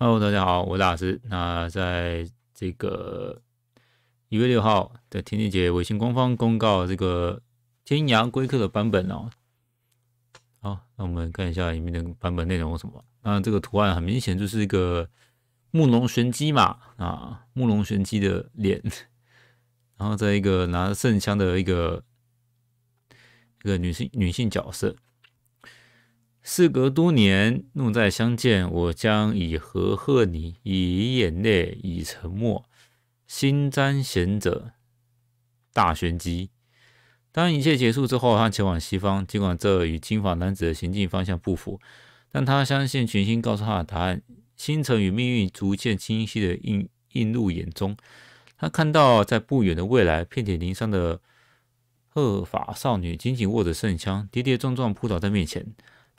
Hello，大家好，我是大师。那在这个一月六号的天地节，微信官方公告，这个天涯归客的版本哦。好，那我们看一下里面的版本内容什么？那这个图案很明显就是一个慕容玄机嘛，啊，慕容玄机的脸，然后在一个拿圣枪的一个一个女性女性角色。事隔多年，怒再相见，我将以何贺你？以眼泪，以沉默。心瞻贤者大玄机。当一切结束之后，他前往西方，尽管这与金发男子的行进方向不符，但他相信群星告诉他的答案。星辰与命运逐渐清晰的映映入眼中。他看到，在不远的未来，遍体鳞伤的鹤发少女紧紧握着圣枪，跌跌撞撞扑倒在面前。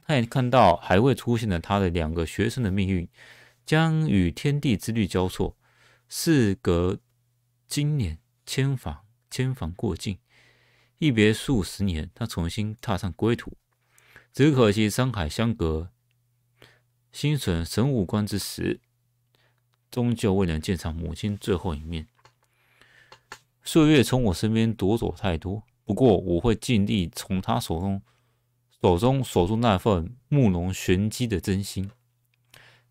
他也看到，还未出现的他的两个学生的命运，将与天地之律交错。事隔经年，千房千房过境，一别数十年，他重新踏上归途。只可惜山海相隔，心存神武关之时，终究未能见上母亲最后一面。岁月从我身边夺走太多，不过我会尽力从他手中。手中守住那份慕容玄机的真心，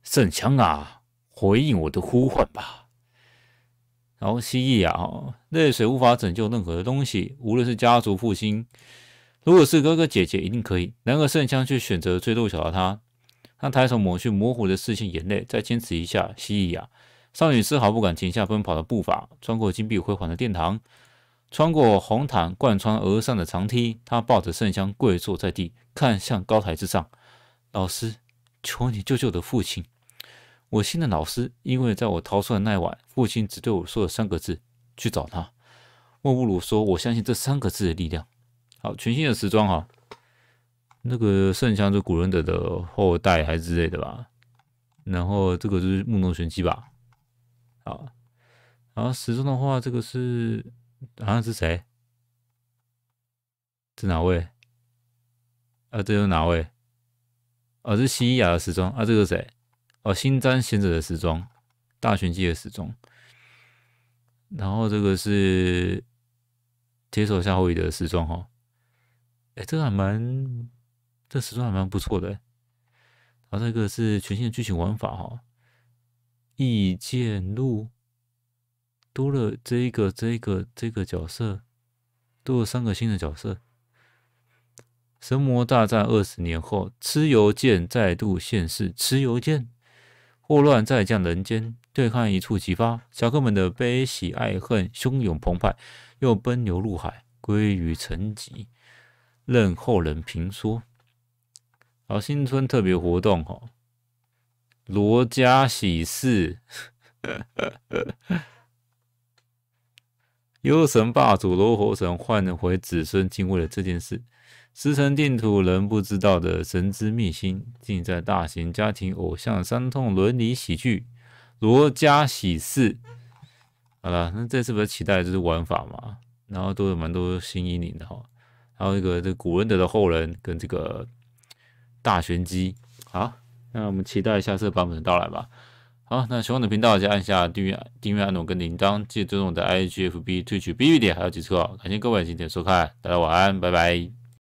圣枪啊，回应我的呼唤吧！然后蜥蜴啊，泪水无法拯救任何的东西，无论是家族复兴，如果是哥哥姐姐一定可以，然而圣枪却选择最弱小的他。他抬手抹去模糊的视线，眼泪，再坚持一下，蜥蜴啊！少女丝毫不敢停下奔跑的步伐，穿过金碧辉煌的殿堂。穿过红毯，贯穿而上的长梯，他抱着圣香跪坐在地，看向高台之上。老师，求你救救的父亲！我信任老师，因为在我逃出的那晚，父亲只对我说了三个字：去找他。莫布鲁说：“我相信这三个字的力量。”好，全新的时装哈，那个圣像是古伦德的后代还是之类的吧？然后这个就是木奴玄机吧？好，然后时装的话，这个是。好像是谁？是哪位？啊，这是哪位？哦，是西雅的时装啊。这个是谁？哦，新占贤者的时装，大玄机的时装。然后这个是铁手夏侯夷的时装哈。哎，这个还蛮，这时装还蛮不错的。然后这个是全新的剧情玩法哈，异见路。多了这一个，这一个，这个角色，多了三个新的角色。神魔大战二十年后，蚩尤剑再度现世。蚩尤剑，祸乱再降人间，对抗一触即发。侠客们的悲喜爱恨，汹涌澎湃，又奔流入海，归于沉寂，任后人评说。好，新春特别活动哈，罗家喜事。幽神霸主罗侯神换回子孙敬畏的这件事，石城定土人不知道的神之秘辛，尽在大型家庭偶像伤痛伦理喜剧《罗家喜事》。好了，那这次不是期待就是玩法嘛？然后都有蛮多新引领的哈，还有一个这古文德的后人跟这个大玄机。好，那我们期待一下这个版本的到来吧。好，那喜欢的频道，就按下订阅订阅按钮跟铃铛，记得尊重我的 I G F B 退取 B B 点，还有几册哦。感谢各位今天收看，大家晚安，拜拜。